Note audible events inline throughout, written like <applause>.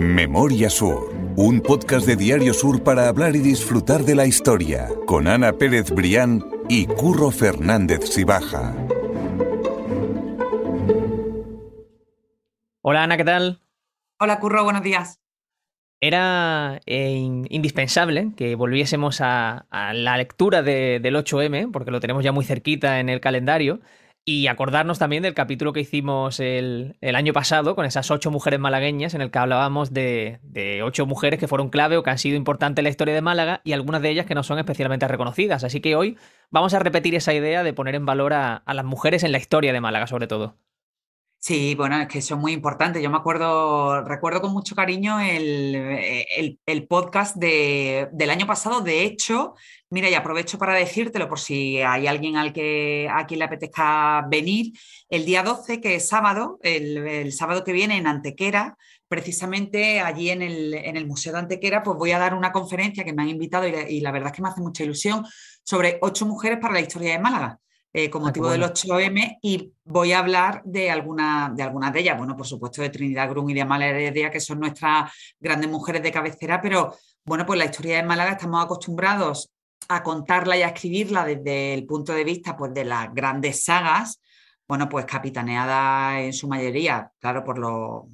Memoria Sur, un podcast de Diario Sur para hablar y disfrutar de la historia, con Ana Pérez Brián y Curro Fernández Sibaja. Hola Ana, ¿qué tal? Hola Curro, buenos días. Era eh, indispensable que volviésemos a, la lectura del 8M, porque lo tenemos ya muy cerquita en el calendario. Y acordarnos también del capítulo que hicimos el, año pasado con esas ocho mujeres malagueñas, en el que hablábamos de, de, ocho mujeres que fueron clave o que han sido importantes en la historia de Málaga y algunas de ellas que no son especialmente reconocidas. Así que hoy vamos a repetir esa idea de poner en valor a las mujeres en la historia de Málaga, sobre todo. Sí, bueno, es que eso es muy importante. Yo me acuerdo, recuerdo con mucho cariño el, eh, podcast del año pasado. De hecho, mira, y aprovecho para decírtelo por si hay alguien al que, a quien le apetezca venir, el día 12, que es sábado, el, sábado que viene en Antequera, precisamente allí en el, en el, Museo de Antequera, pues voy a dar una conferencia que me han invitado y la verdad es que me hace mucha ilusión sobre ocho mujeres para la historia de Málaga con motivo del 8M y voy a hablar de, alguna, de algunas de ellas. Bueno, por supuesto, de Trinidad Grun y de Amalia Heredia, que son nuestras grandes mujeres de cabecera, pero bueno, pues la historia de Málaga estamos acostumbrados a contarla y a escribirla desde el punto de vista pues, de las grandes sagas, bueno, pues capitaneada en su mayoría, claro, por los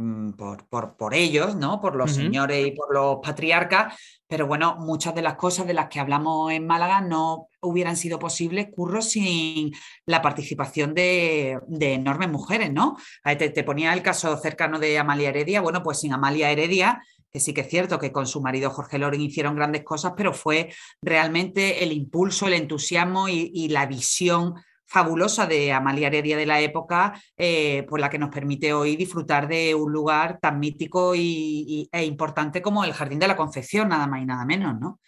Mm, por, por, por, ellos, ¿no? Por los señores y por los patriarcas, pero bueno, muchas de las cosas de las que hablamos en Málaga no hubieran sido posibles, curro, sin la participación de, enormes mujeres, ¿no? Te, ponía el caso cercano de Amalia Heredia, bueno, pues sin Amalia Heredia, que sí que es cierto que con su marido Jorge Loren hicieron grandes cosas, pero fue realmente el impulso, el entusiasmo y la visión fabulosa de Amalia Heredia de la época, eh, la que nos permite hoy disfrutar de un lugar tan mítico y, e importante como el Jardín de la Concepción, nada más y nada menos, ¿no?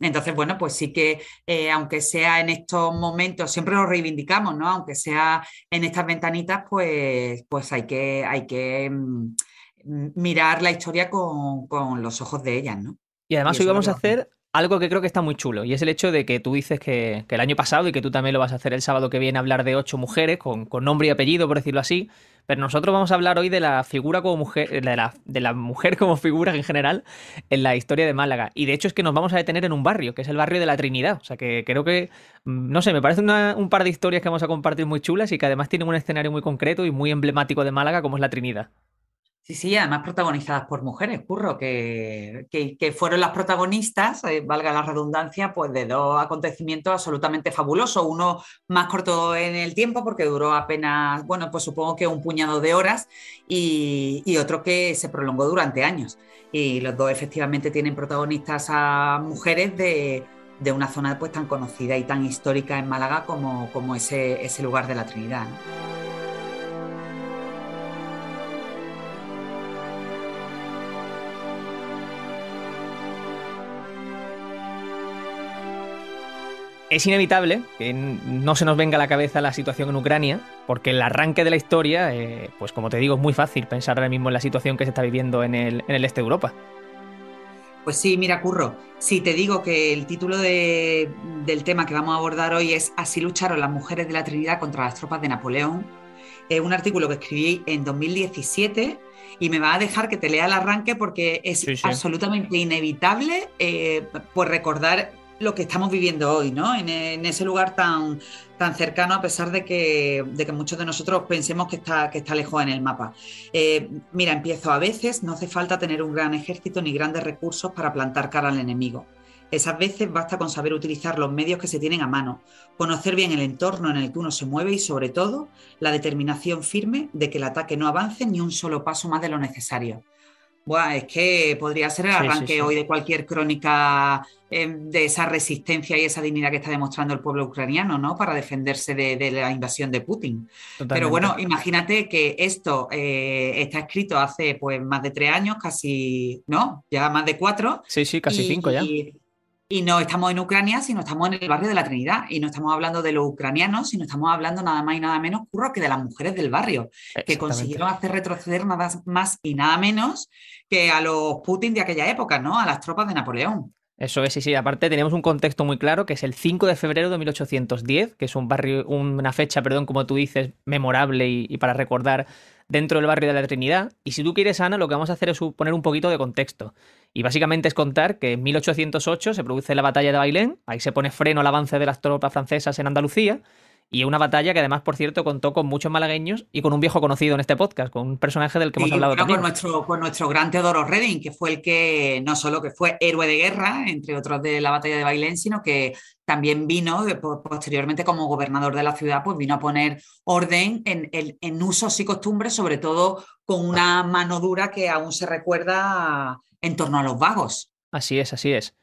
Entonces, bueno, pues sí que, eh, aunque sea en estos momentos, siempre nos reivindicamos, ¿no? Aunque sea en estas ventanitas, pues, pues hay que, hay que mm, mirar la historia con, los ojos de ellas, ¿no? Y además hoy vamos a hacer algo que creo que está muy chulo y es el hecho de que tú dices que, el año pasado y que tú también lo vas a hacer el sábado que viene hablar de ocho mujeres con, nombre y apellido, por decirlo así, pero nosotros vamos a hablar hoy de la figura como mujer, de la, mujer como figura en general en la historia de Málaga y de hecho es que nos vamos a detener en un barrio, que es el barrio de la Trinidad, o sea que creo que, mm, no sé, me parece un par de historias que vamos a compartir muy chulas y que además tienen un escenario muy concreto y muy emblemático de Málaga como es la Trinidad. Sí, sí, además protagonizadas por mujeres, curro, que, fueron las protagonistas, eh, valga la redundancia, pues de dos acontecimientos absolutamente fabulosos. Uno más corto en el tiempo, porque duró apenas, bueno, pues supongo que un puñado de horas, y, otro que se prolongó durante años. Y los dos efectivamente tienen protagonistas a mujeres de, una zona pues, tan conocida y tan histórica en Málaga como, como ese, ese lugar de la Trinidad. es inevitable que no se nos venga a la cabeza la situación en Ucrania, porque el arranque de la historia, eh, pues como te digo, es muy fácil pensar ahora mismo en la situación que se está viviendo en el, este de Europa. Pues sí, mira, Curro, si te digo que el título del tema que vamos a abordar hoy es Así lucharon las mujeres de la Trinidad contra las tropas de Napoleón, es un artículo que escribí en 2017 y me va a dejar que te lea el arranque porque es absolutamente inevitable eh, pues recordar lo que estamos viviendo hoy, ¿no? E, en, ese lugar tan, tan cercano, a pesar de que, de que muchos de nosotros pensemos que está, que está lejos en el mapa. Eh, mira, empiezo a veces, no hace falta tener un gran ejército ni grandes recursos para plantar cara al enemigo. Esas veces basta con saber utilizar los medios que se tienen a mano, conocer bien el entorno en el que uno se mueve y sobre todo la determinación firme de que el ataque no avance ni un solo paso más de lo necesario es que podría ser el arranque hoy de cualquier crónica em, de esa resistencia y esa dignidad que está demostrando el pueblo ucraniano, ¿no? Para defenderse de, la invasión de Putin. Pero bueno, imagínate que esto eh, está escrito hace pues más de tres años, casi, ¿no? Ya más de cuatro. Sí, sí, casi cinco ya. Y no estamos en Ucrania, sino estamos en el barrio de la Trinidad. Y no estamos hablando de los ucranianos, sino estamos hablando nada más y nada menos, curro, que de las mujeres del barrio, que consiguieron hacer retroceder nada más y nada menos que a los Putin de aquella época, ¿no? A las tropas de Napoleón. Eso es, sí, sí. Aparte tenemos un contexto muy claro que es el 5 de febrero de 1810, que es un barrio, una fecha, perdón, como tú dices, memorable y, y para recordar dentro del barrio de la Trinidad. Y si tú quieres, Ana, lo que vamos a hacer es poner un poquito de contexto. Y básicamente es contar que en 1808 se produce la batalla de Bailén, ahí se pone freno al avance de las tropas francesas en Andalucía, y una batalla que además, por cierto, contó con muchos malagueños y con un viejo conocido en este podcast, con un personaje del que hemos hablado también. Con nuestro, nuestro gran Teodoro Reding, que fue el que no solo que fue héroe de guerra, entre otros de la batalla de Bailén, sino que también vino eh, posteriormente como gobernador de la ciudad, pues vino a poner orden en, en usos y costumbres, sobre todo con una mano dura que aún se recuerda en torno a los vagos. Así es, así es.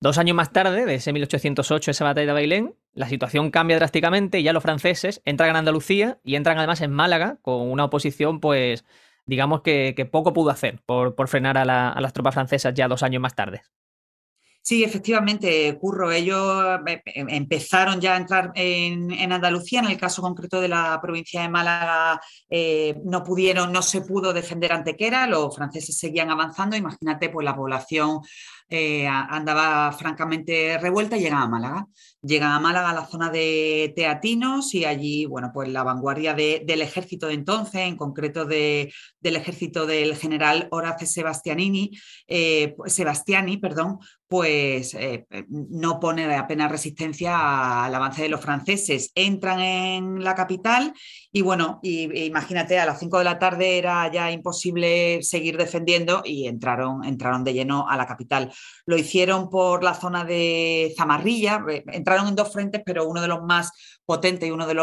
Dos años más tarde, de ese 1808, esa batalla de Bailén, la situación cambia drásticamente y ya los franceses entran en Andalucía y entran además en Málaga con una oposición, pues, digamos que, poco pudo hacer por, frenar a, las tropas francesas ya dos años más tarde. Sí, efectivamente, Curro, ellos eh, eh, empezaron ya a entrar en, Andalucía, en el caso concreto de la provincia de Málaga eh, no pudieron, no se pudo defender Antequera, los franceses seguían avanzando, imagínate pues la población eh, andaba francamente revuelta y llega a Málaga. Llega a Málaga a la zona de Teatinos y allí, bueno, pues la vanguardia del ejército de entonces, en concreto del ejército del general Horace Sebastianini, eh, pues, Sebastiani, perdón, pues eh, no pone apenas resistencia al avance de los franceses. Entran en la capital y bueno, e imagínate, a las 5 de la tarde era ya imposible seguir defendiendo y entraron, entraron de lleno a la capital lo hicieron por la zona de Zamarrilla, entraron en dos frentes, pero uno de los más potentes y uno de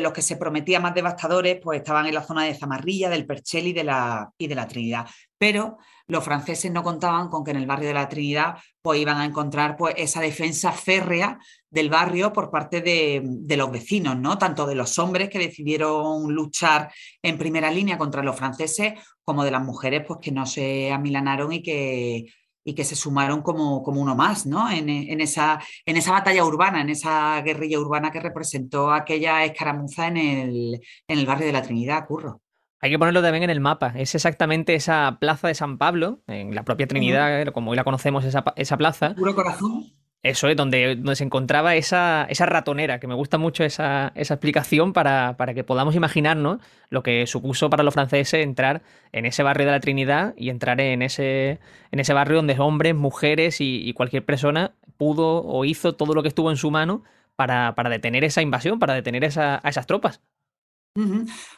los, que se prometía más devastadores, pues estaban en la zona de Zamarrilla, del Perchel y de la, Trinidad. Pero los franceses no contaban con que en el barrio de la Trinidad pues, iban a encontrar pues, esa defensa férrea del barrio por parte de, de, los vecinos, ¿no? tanto de los hombres que decidieron luchar en primera línea contra los franceses como de las mujeres pues, que no se amilanaron y que y que se sumaron como, como uno más, ¿no? Eh, en, esa, en esa batalla urbana, en esa guerrilla urbana que representó aquella escaramuza en el, en el barrio de la Trinidad, Curro. Hay que ponerlo también en el mapa. Es exactamente esa plaza de San Pablo, en la propia Trinidad, como hoy la conocemos, esa, esa plaza. Puro corazón. Eso es, donde, donde se encontraba esa, esa ratonera, que me gusta mucho esa, esa explicación para, que podamos imaginarnos lo que supuso para los franceses entrar en ese barrio de la Trinidad y entrar en ese, en ese barrio donde hombres, mujeres y, cualquier persona pudo o hizo todo lo que estuvo en su mano para, para detener esa invasión, para detener a esas tropas.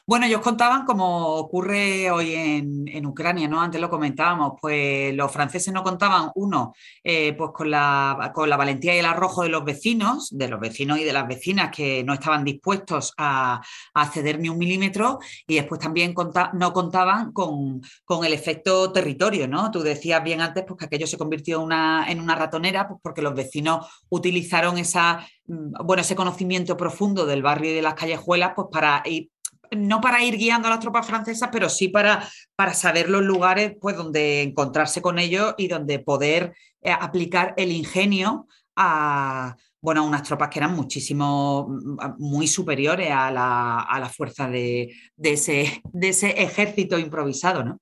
Bueno, ellos contaban como ocurre hoy en, Ucrania, ¿no? Antes lo comentábamos, pues los franceses no contaban, uno, eh, pues con la, con la valentía y el arrojo de los vecinos, de los vecinos y de las vecinas que no estaban dispuestos a, ceder ni un milímetro, y después también no contaban con, el efecto territorio, ¿no? Tú decías bien antes pues, que aquello se convirtió en una ratonera, pues porque los vecinos utilizaron esa Mm, bueno, ese conocimiento profundo del barrio y de las callejuelas, pues para no para ir guiando a las tropas francesas, pero sí para, saber los lugares pues, donde encontrarse con ellos y donde poder eh, aplicar el ingenio a, unas tropas que eran muchísimo, mm, muy superiores a la, fuerza de, ese, de ese ejército improvisado, ¿no?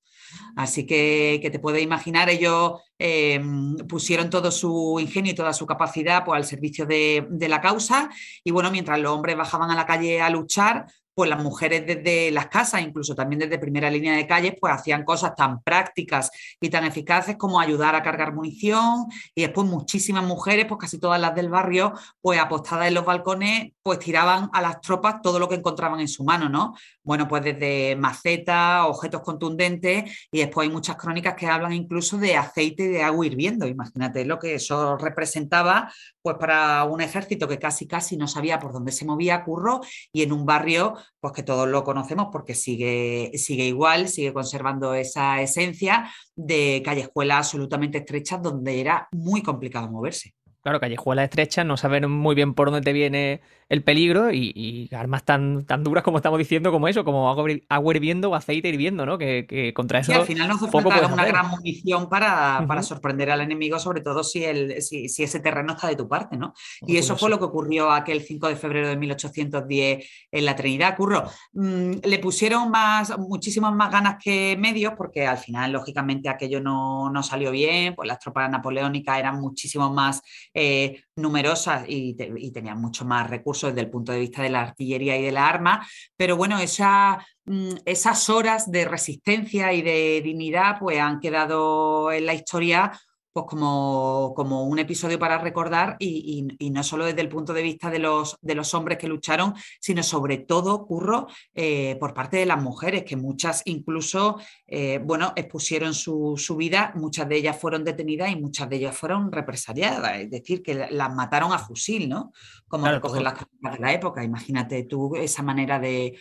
Así que, que te puede imaginar, ellos eh, pusieron todo su ingenio y toda su capacidad pues, al servicio de, de, la causa. Y bueno, mientras los hombres bajaban a la calle a luchar, pues las mujeres desde las casas, incluso también desde primera línea de calles, pues hacían cosas tan prácticas y tan eficaces como ayudar a cargar munición y después muchísimas mujeres, pues casi todas las del barrio, pues apostadas en los balcones, pues tiraban a las tropas todo lo que encontraban en su mano, ¿no? Bueno, pues desde macetas, objetos contundentes y después hay muchas crónicas que hablan incluso de aceite de agua hirviendo, imagínate lo que eso representaba pues para un ejército que casi casi no sabía por dónde se movía Curro y en un barrio pues que todos lo conocemos porque sigue, sigue igual, sigue conservando esa esencia de callejuelas absolutamente estrechas donde era muy complicado moverse. Claro, callejuela estrecha no saber muy bien por dónde te viene el peligro y, armas tan, tan duras como estamos diciendo, como eso, como agua, hirviendo o aceite hirviendo, ¿no? Que, contra eso. Y al final nos hace una gran munición para, sorprender al enemigo, sobre todo si, si, ese terreno está de tu parte, ¿no? Y eso fue lo que ocurrió aquel 5 de febrero de 1810 en la Trinidad, Curro. Mm, le pusieron más, muchísimas más ganas que medios, porque al final, lógicamente, aquello no, salió bien, pues las tropas napoleónicas eran muchísimo más eh, numerosas y tenían mucho más recursos desde el punto de vista de la artillería y de la arma, pero bueno, mm, esas horas de resistencia y de dignidad pues han quedado en la historia pues como, como, un episodio para recordar y, no solo desde el punto de vista de los, de los hombres que lucharon, sino sobre todo, curro, eh, por parte de las mujeres, que muchas incluso, eh, bueno, expusieron su, vida, muchas de ellas fueron detenidas y muchas de ellas fueron represaliadas, es decir, que las mataron a fusil, ¿no? Como recoger las de la época, imagínate tú esa manera de,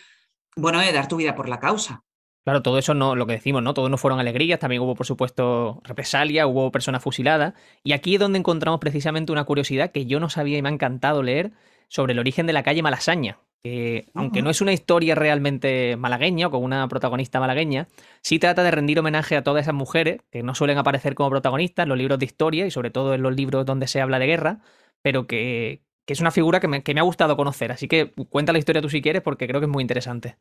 bueno, de dar tu vida por la causa. Claro, todo eso no, lo que decimos, ¿no? Todo no fueron alegrías, también hubo, por supuesto, represalia, hubo personas fusiladas. Y aquí es donde encontramos precisamente una curiosidad que yo no sabía y me ha encantado leer sobre el origen de la calle Malasaña. Que, aunque no es una historia realmente malagueña o con una protagonista malagueña, sí trata de rendir homenaje a todas esas mujeres que no suelen aparecer como protagonistas en los libros de historia y sobre todo en los libros donde se habla de guerra, pero que, es una figura que me ha gustado conocer. Así que cuenta la historia tú si quieres porque creo que es muy interesante.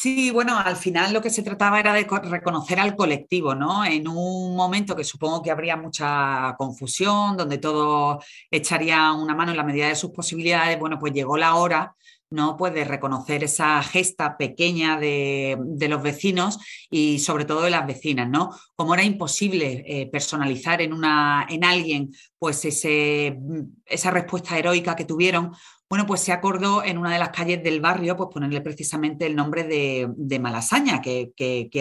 Sí, bueno, al final lo que se trataba era de reconocer al colectivo, ¿no? En un momento que supongo que habría mucha confusión, donde todos echarían una mano en la medida de sus posibilidades, bueno, pues llegó la hora ¿no? Pues de reconocer esa gesta pequeña de, los vecinos y sobre todo de las vecinas, ¿no? Como era imposible eh, personalizar en, una, en alguien pues esa respuesta heroica que tuvieron, bueno, pues se acordó en una de las calles del barrio pues ponerle precisamente el nombre de, Malasaña, que,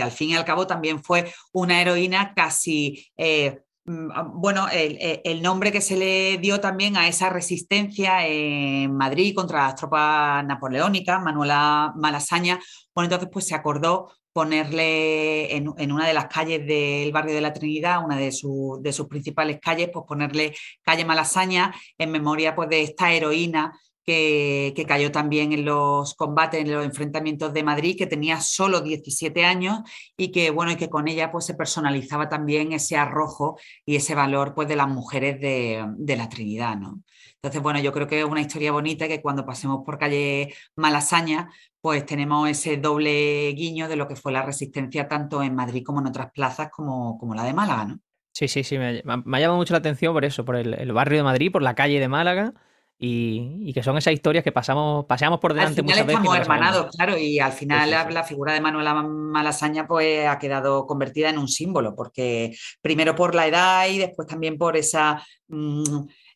al fin y al cabo también fue una heroína casi... Eh, mm, ah, bueno, eh, el, nombre que se le dio también a esa resistencia en Madrid contra las tropas napoleónicas, Manuela Malasaña, bueno, entonces pues se acordó ponerle en, una de las calles del barrio de la Trinidad, una de, de sus principales calles, pues ponerle calle Malasaña en memoria pues, de esta heroína que, cayó también en los combates, en los enfrentamientos de Madrid, que tenía solo 17 años y que, bueno, y que con ella pues, se personalizaba también ese arrojo y ese valor pues, de las mujeres de, la Trinidad. ¿no? Entonces, bueno, yo creo que es una historia bonita que cuando pasemos por calle Malasaña, pues tenemos ese doble guiño de lo que fue la resistencia tanto en Madrid como en otras plazas como, como la de Málaga. ¿no? Sí, sí, sí, me, ha llamado mucho la atención por eso, por el barrio de Madrid, por la calle de Málaga y, que son esas historias que pasamos, paseamos por delante muchas veces. Al final estamos hermanados, claro, y al final la figura de Manuela Malasaña pues ha quedado convertida en un símbolo, porque primero por la edad y después también por esa... Mm,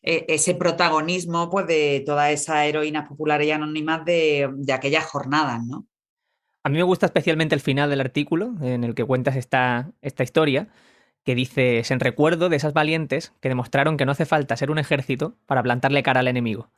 e, ese protagonismo pues, de toda esa heroína popular y anónima de, de aquellas jornadas, ¿no? A mí me gusta especialmente el final del artículo en el que cuentas esta, esta historia, que dice, es en recuerdo de esas valientes que demostraron que no hace falta ser un ejército para plantarle cara al enemigo.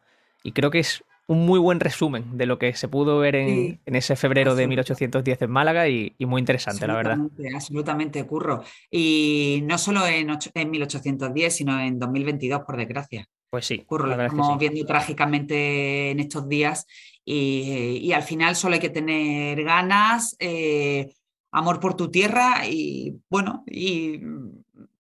Y creo que es un muy buen resumen de lo que se pudo ver en, en ese febrero de 1810 en Málaga y, muy interesante, la verdad. Absolutamente, curro. Y no solo en, 1810, sino en 2022, por desgracia. Pues sí. Curro, lo estamos viendo trágicamente en estos días y, y, al final solo hay que tener ganas, eh, amor por tu tierra y bueno, y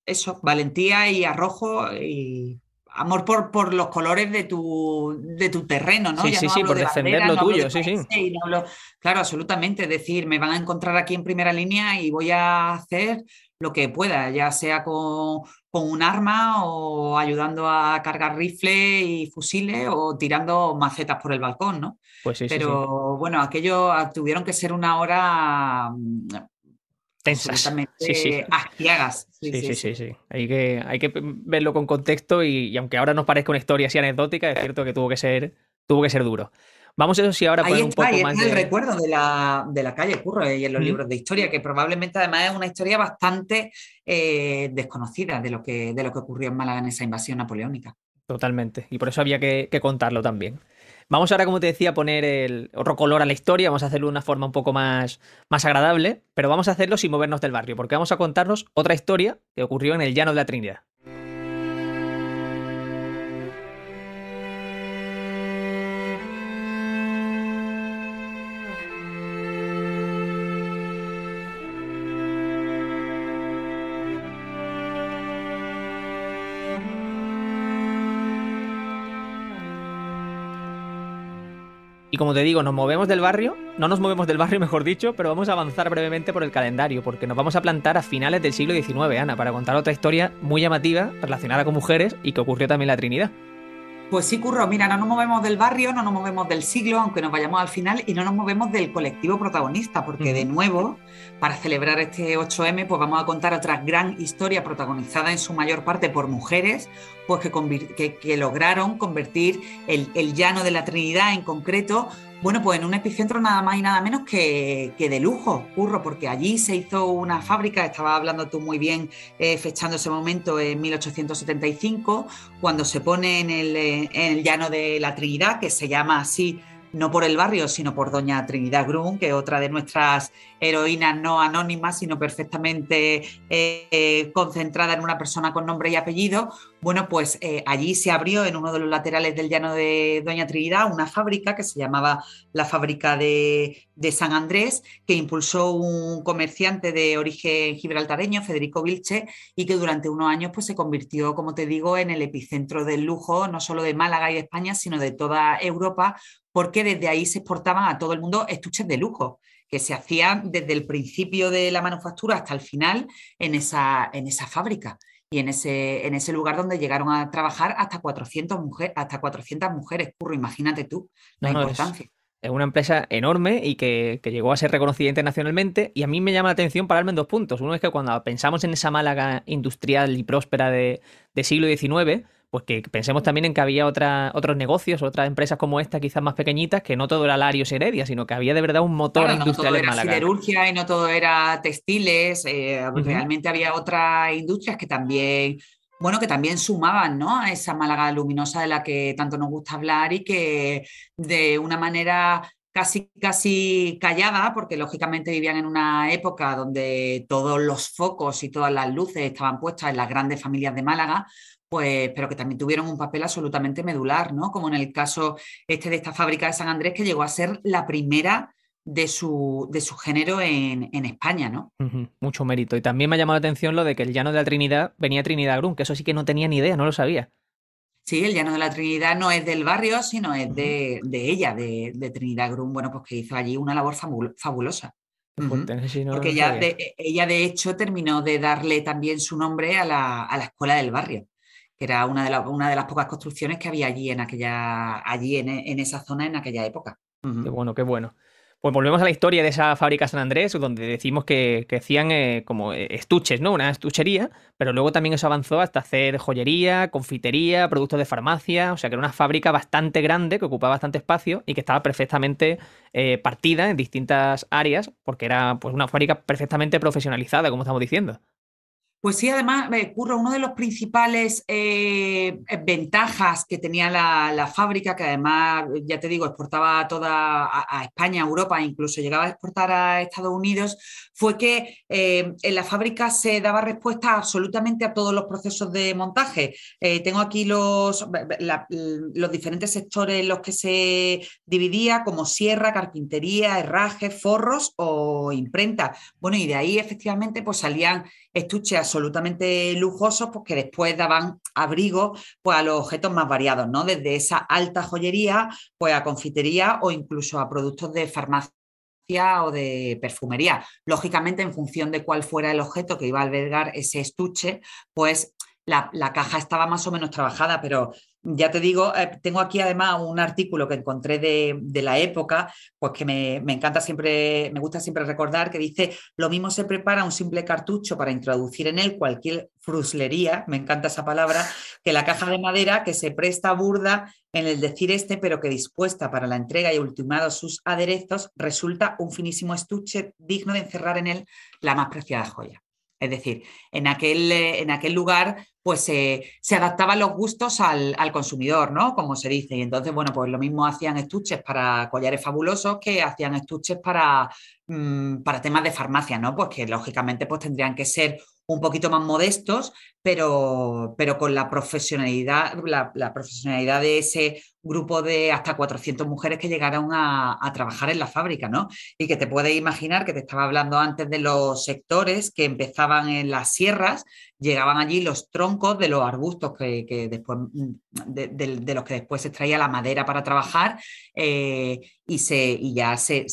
eso, valentía y arrojo y amor por, por los colores de tu, de tu terreno, ¿no? Sí, sí, por defender lo tuyo, sí, sí. Claro, absolutamente, decir, me van a encontrar aquí en primera línea y voy a hacer lo que pueda, ya sea con, un arma o ayudando a cargar rifles y fusiles o tirando macetas por el balcón, ¿no? Pues Pero bueno, aquello ah, tuvieron que ser una hora mm, tensas. Asquiagas. Sí, sí, sí. sí, Hay, que, hay que verlo con contexto y, aunque ahora nos parezca una historia así anecdótica, es cierto que tuvo que ser, tuvo que ser duro. Vamos eso si ahora un poco ahí más está el recuerdo de la, calle ocurre y en los libros de historia, que probablemente además es una historia bastante eh, desconocida de lo, que, de lo que ocurrió en Málaga en esa invasión napoleónica. Totalmente, y por eso había que, contarlo también. Vamos ahora, como te decía, a poner el otro color a la historia, vamos a hacerlo de una forma un poco más, más agradable, pero vamos a hacerlo sin movernos del barrio, porque vamos a contarnos otra historia que ocurrió en el Llano de la Trinidad. Y como te digo, nos movemos del barrio, no nos movemos del barrio, <laughs> mejor dicho, pero vamos a avanzar brevemente por el calendario, porque nos vamos a plantar a finales del siglo XIX, Ana, para contar otra historia muy llamativa relacionada con mujeres y que ocurrió también en la Trinidad. Pues sí, Curro, mira, no nos movemos del barrio, no nos movemos del siglo, aunque nos vayamos al final, y no nos movemos del colectivo protagonista, porque de nuevo, para celebrar este 8M, pues vamos a contar otra gran historia protagonizada en su mayor parte por mujeres, pues que, lograron convertir el llano de la Trinidad en concreto bueno, pues en un epicentro nada más y nada menos que, de lujo, curro, porque allí se hizo una fábrica, estaba hablando tú muy bien, eh, fechando ese momento en 1875, cuando se pone en el, eh, en el llano de la Trinidad, que se llama así no por el barrio, sino por doña Trinidad Grun, que es otra de nuestras heroínas no anónimas, sino perfectamente eh, concentrada en una persona con nombre y apellido. Bueno, pues eh, allí se abrió en uno de los laterales del llano de Doña Trinidad una fábrica que se llamaba la fábrica de, San Andrés, que impulsó un comerciante de origen gibraltareño, Federico Vilche, y que durante unos años pues, se convirtió, como te digo, en el epicentro del lujo, no solo de Málaga y de España, sino de toda Europa, porque desde ahí se exportaban a todo el mundo estuches de lujo, que se hacían desde el principio de la manufactura hasta el final en esa, en esa fábrica y en ese, en ese lugar donde llegaron a trabajar hasta 400, hasta mujeres, curro, imagínate tú la importancia. Es, una empresa enorme y que, llegó a ser reconocida internacionalmente y a mí me llama la atención pararme en dos puntos. Uno es que cuando pensamos en esa Málaga industrial y próspera de, de siglo XIX, pues que pensemos también en que había otros negocios, otras empresas como esta, quizás más pequeñitas, que no todo era Larios Heredia, sino que había de verdad un motor industrial no todo Era siderurgia y no todo era textiles, eh, realmente había otras industrias que también bueno, que también sumaban a esa Málaga luminosa de la que tanto nos gusta hablar y que de una manera casi, casi callada, porque lógicamente vivían en una época donde todos los focos y todas las luces estaban puestas en las grandes familias de Málaga, pues, pero que también tuvieron un papel absolutamente medular, ¿no? Como en el caso este de esta fábrica de San Andrés, que llegó a ser la primera de su, de su género en, España, ¿no? Mucho mérito. Y también me ha llamado la atención lo de que el llano de la Trinidad venía Trinidad Grun, que eso sí que no tenía ni idea, no lo sabía. Sí, el Llano de la Trinidad no es del barrio, sino es de, ella, de, de, Trinidad Grun, bueno, pues que hizo allí una labor fabulosa. Porque ella de, ella de, hecho, terminó de darle también su nombre a la escuela del barrio era una de, las pocas construcciones que había allí en aquella, allí en, esa zona en aquella época. Qué bueno, qué bueno. Pues volvemos a la historia de esa fábrica San Andrés, donde decimos que, hacían eh, como eh, estuches, ¿no? Una estuchería, pero luego también eso avanzó hasta hacer joyería, confitería, productos de farmacia, o sea que era una fábrica bastante grande que ocupaba bastante espacio y que estaba perfectamente eh, partida en distintas áreas, porque era pues una fábrica perfectamente profesionalizada, como estamos diciendo. Pues sí, además, eh, Curro, uno de los principales eh, eh, ventajas que tenía la, fábrica, que además, ya te digo, exportaba a toda a, España, a Europa, e incluso llegaba a exportar a Estados Unidos, fue que en la fábrica se daba respuesta absolutamente a todos los procesos de montaje. tengo aquí los, los diferentes sectores en los que se dividía, como sierra, carpintería, herraje, forros o imprenta. Bueno, y de ahí efectivamente pues salían estuches absolutamente lujosos, pues que después daban abrigo pues, a los objetos más variados, ¿no? Desde esa alta joyería, pues a confitería o incluso a productos de farmacia o de perfumería. Lógicamente, en función de cuál fuera el objeto que iba a albergar ese estuche, pues la, caja estaba más o menos trabajada, pero ya te digo, eh, tengo aquí además un artículo que encontré de, la época, pues que me, me, encanta siempre, me gusta siempre recordar, que dice, lo mismo se prepara un simple cartucho para introducir en él cualquier fruslería, me encanta esa palabra, que la caja de madera que se presta burda en el decir este, pero que dispuesta para la entrega y ultimado sus aderezos, resulta un finísimo estuche digno de encerrar en él la más preciada joya. Es decir, en aquel, eh, en aquel lugar pues eh, se adaptaban los gustos al, consumidor, ¿no? Como se dice. Y entonces, bueno, pues lo mismo hacían estuches para collares fabulosos que hacían estuches para, mm, para temas de farmacia, ¿no? Pues que lógicamente pues tendrían que ser un poquito más modestos, pero, pero con la profesionalidad, la, profesionalidad de ese grupo de hasta 400 mujeres que llegaron a, trabajar en la fábrica, ¿no? Y que te puedes imaginar que te estaba hablando antes de los sectores que empezaban en las sierras, llegaban allí los troncos de los arbustos que, después, de, los que después se extraía la madera para trabajar eh, y, se, ya se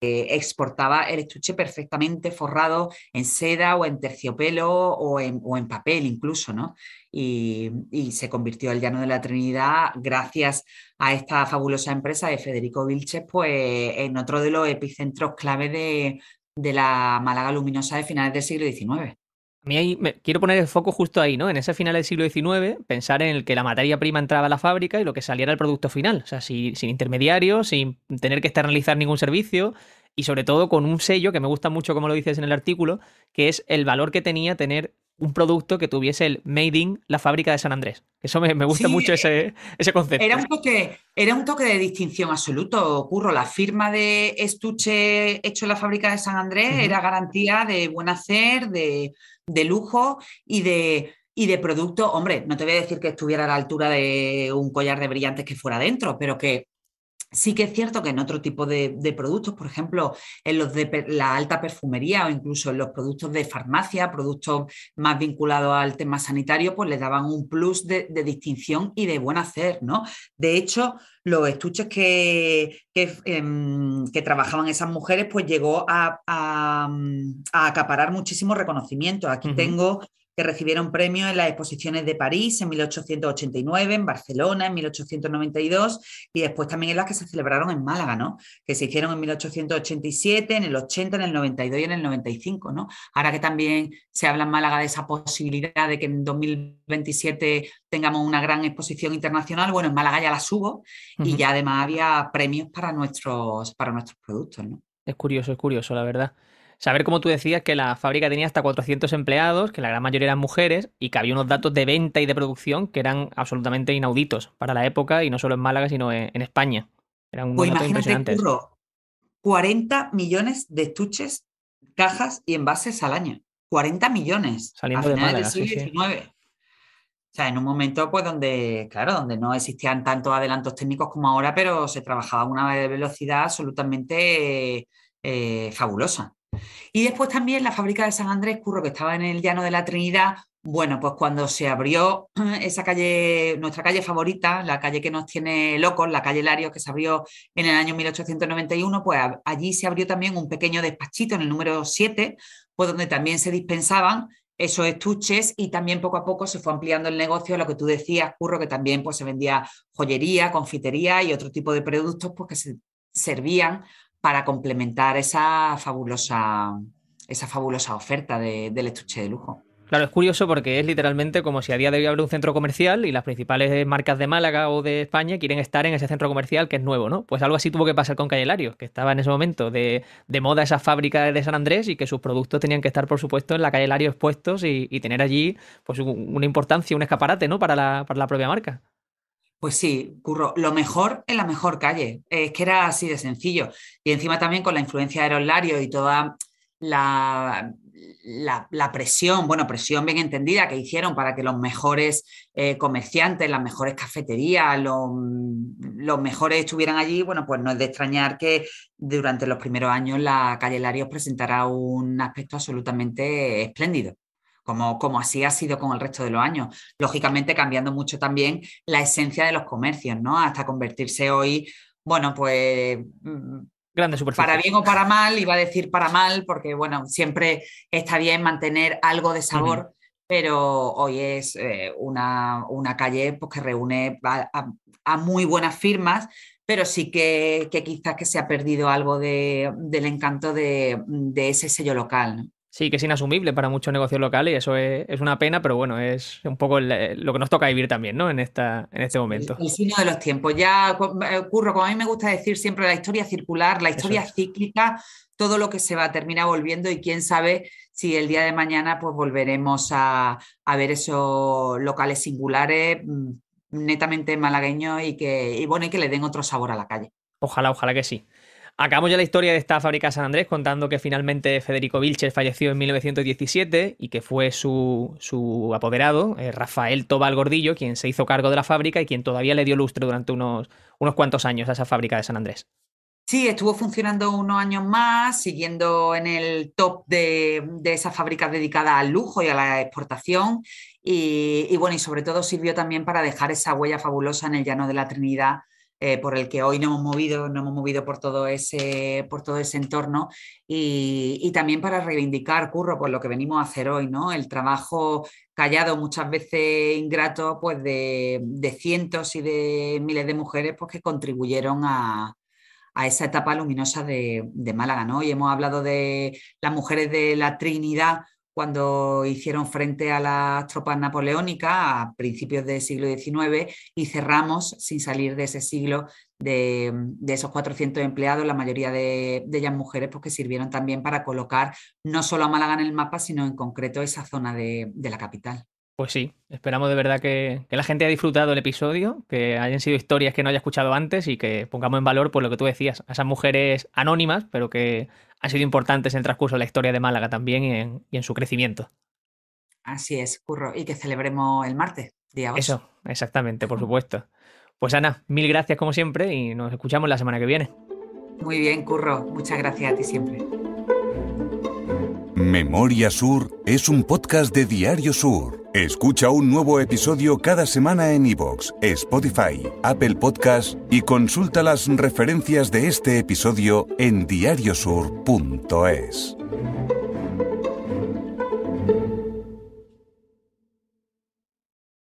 eh, exportaba el estuche perfectamente forrado en seda o en terciopelo o en, papel incluso, ¿no? Y, se convirtió el Llano de la Trinidad gracias a esta fabulosa empresa de Federico Vilches, pues en otro de los epicentros clave de, de la Málaga luminosa de finales del siglo XIX quiero poner el foco justo ahí, ¿no? En ese final del siglo XIX, pensar en el que la materia prima entraba a la fábrica y lo que saliera era el producto final, o sea, sin, intermediarios, sin tener que externalizar ningún servicio y sobre todo con un sello que me gusta mucho, como lo dices en el artículo, que es el valor que tenía tener un producto que tuviese el Made in la fábrica de San Andrés. Eso me, gusta mucho eh, ese, concepto. Era un, toque, de distinción absoluto, Curro. La firma de estuche hecho en la fábrica de San Andrés era garantía de buen hacer, de, de lujo y de, y de producto, hombre, no te voy a decir que estuviera a la altura de un collar de brillantes que fuera dentro, pero que Sí que es cierto que en otro tipo de, productos, por ejemplo, en los de la alta perfumería o incluso en los productos de farmacia, productos más vinculados al tema sanitario, pues les daban un plus de, distinción y de buen hacer, ¿no? De hecho, los estuches que, que, em, trabajaban esas mujeres, pues llegó a, acaparar muchísimo reconocimiento. Aquí tengo que recibieron premios en las exposiciones de París en 1889, en Barcelona en 1892 y después también en las que se celebraron en Málaga, ¿no? Que se hicieron en 1887, en el 80, en el 92 y en el 95, Ahora que también se habla en Málaga de esa posibilidad de que en 2027 tengamos una gran exposición internacional, bueno, en Málaga ya la subo y ya además había premios para nuestros, para nuestros productos, Es curioso, es curioso, la verdad saber, como tú decías, que la fábrica tenía hasta 400 empleados, que la gran mayoría eran mujeres y que había unos datos de venta y de producción que eran absolutamente inauditos para la época y no solo en Málaga, sino en, España. Eran pues imagínate, 40 millones de estuches, cajas y envases al año. 40 millones. Saliendo de Málaga, O sea, en un momento, pues, donde, claro, donde no existían tantos adelantos técnicos como ahora, pero se trabajaba a una velocidad absolutamente eh, fabulosa. Y después también la fábrica de San Andrés Curro, que estaba en el Llano de la Trinidad, bueno, pues cuando se abrió <clears throat> esa calle, nuestra calle favorita, la calle que nos tiene locos, la calle Larios, que se abrió en el año 1891, pues allí se abrió también un pequeño despachito en el número 7, pues donde también se dispensaban esos estuches y también poco a poco se fue ampliando el negocio, lo que tú decías, Curro, que también pues, se vendía joyería, confitería y otro tipo de productos pues, que se servían para complementar esa fabulosa, esa fabulosa oferta de, del estuche de lujo. Claro, es curioso porque es literalmente como si a día de hoy abre un centro comercial y las principales marcas de Málaga o de España quieren estar en ese centro comercial que es nuevo, ¿no? Pues algo así tuvo que pasar con Cayelario, que estaba en ese momento de, moda esa fábrica de San Andrés y que sus productos tenían que estar, por supuesto, en la Calle Lario expuestos y, tener allí pues una importancia, un escaparate, ¿no? Para para la propia marca. Pues sí, curro, lo mejor en la mejor calle. Es que era así de sencillo. Y encima también con la influencia de Larios y toda la, presión, bueno, presión bien entendida que hicieron para que los mejores eh, comerciantes, las mejores cafeterías, los, los, mejores estuvieran allí, bueno, pues no es de extrañar que durante los primeros años la calle Larios presentara un aspecto absolutamente espléndido como, así ha sido con el resto de los años. Lógicamente cambiando mucho también la esencia de los comercios, ¿no? Hasta convertirse hoy, bueno, pues... Mm, Grande para bien o para mal, iba a decir para mal, porque bueno, siempre está bien mantener algo de sabor, pero hoy es eh, una, calle pues, que reúne a, muy buenas firmas, pero sí que, quizás que se ha perdido algo del encanto de, de ese sello local. Sí, que es inasumible para muchos negocios locales y eso es, una pena, pero bueno, es un poco lo que nos toca vivir también, ¿no? En, esta, en este momento. El, signo de los tiempos. Ya, Curro, como a mí me gusta decir siempre, la historia circular, la historia cíclica, todo lo que se va termina volviendo y quién sabe si el día de mañana pues volveremos a, ver esos locales singulares mm, netamente malagueños y que, y y que le den otro sabor a la calle. Ojalá, ojalá que sí. Acabamos ya la historia de esta fábrica San Andrés contando que finalmente Federico Vilches falleció en 1917 y que fue su, apoderado, eh, Rafael Tobal Gordillo, quien se hizo cargo de la fábrica y quien todavía le dio lustre durante unos, unos cuantos años a esa fábrica de San Andrés. Sí, estuvo funcionando unos años más, siguiendo en el top de, de esas fábricas dedicadas al lujo y a la exportación. Y, y, bueno, y sobre todo sirvió también para dejar esa huella fabulosa en el llano de la Trinidad eh, por el que hoy nos hemos movido, no hemos movido por todo ese, por todo ese entorno y, también para reivindicar, Curro, por pues, lo que venimos a hacer hoy, ¿no? El trabajo callado, muchas veces ingrato, pues de, cientos y de miles de mujeres pues que contribuyeron a, esa etapa luminosa de, Málaga, ¿no? Y hemos hablado de las mujeres de la Trinidad cuando hicieron frente a las tropas napoleónicas a principios del siglo XIX y cerramos sin salir de ese siglo de, esos 400 empleados, la mayoría de, ellas mujeres, porque pues, sirvieron también para colocar no solo a Málaga en el mapa, sino en concreto esa zona de la capital. Pues sí, esperamos de verdad que, la gente haya disfrutado el episodio, que hayan sido historias que no haya escuchado antes y que pongamos en valor por pues, lo que tú decías, a esas mujeres anónimas, pero que han sido importantes en el transcurso de la historia de Málaga también y en, y en su crecimiento. Así es, Curro, y que celebremos el martes, día 8. Eso, exactamente, por supuesto. Pues Ana, mil gracias como siempre y nos escuchamos la semana que viene. Muy bien, Curro, muchas gracias a ti siempre. Memoria Sur es un podcast de Diario Sur. Escucha un nuevo episodio cada semana en iVoox, Spotify, Apple Podcast y consulta las referencias de este episodio en diariosur.es.